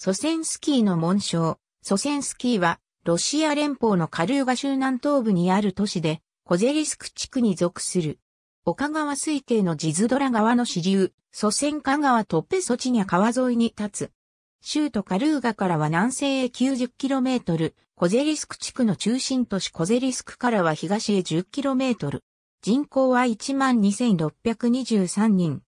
ソセンスキーの紋章。ソセンスキーは、ロシア連邦のカルーガ州南東部にある都市で、コゼリスク地区に属する。岡川水系のジズドラ川の支流、祖先川川とペソチニャ川沿いに立つ。州都カルーガからは南西へ 90km、コゼリスク地区の中心都市コゼリスクからは東へ 10km。人口は12,623人。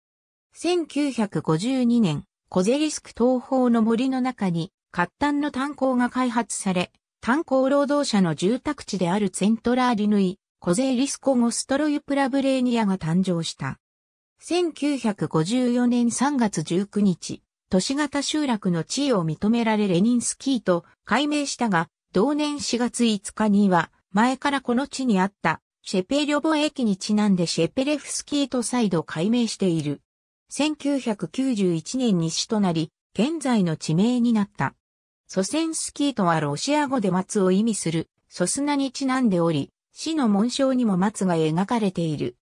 1952年、コゼリスク東方の森の中に、活端の炭鉱が開発され、炭鉱労働者の住宅地であるセントラーリヌイ、コゼリスコゴストロユプラブレーニアが誕生した。1954年3月19日、都市型集落の地位を認められレニンスキーと改名したが、同年4月5日には、前からこの地にあった、シェペリョボ駅にちなんでシェペレフスキーと再度改名している。1991年に市となり、現在の地名になった。ソセンスキーとはロシア語で松を意味する、ソスナにちなんでおり、市の紋章にも松が描かれている。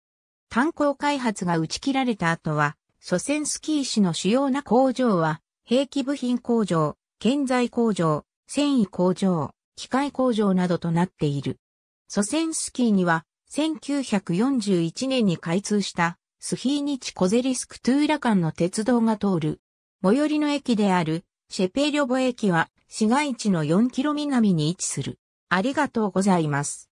炭鉱開発が打ち切られた後は、ソセンスキー市の主要な工場は、兵器部品工場、建材工場、繊維工場、機械工場などとなっている。ソセンスキーには、1941年に開通したスヒーニチ・コゼリスク・トゥーラ間の鉄道が通る。最寄りの駅である、シェペリョボ駅は、市街地の4キロ南に位置する。ありがとうございます。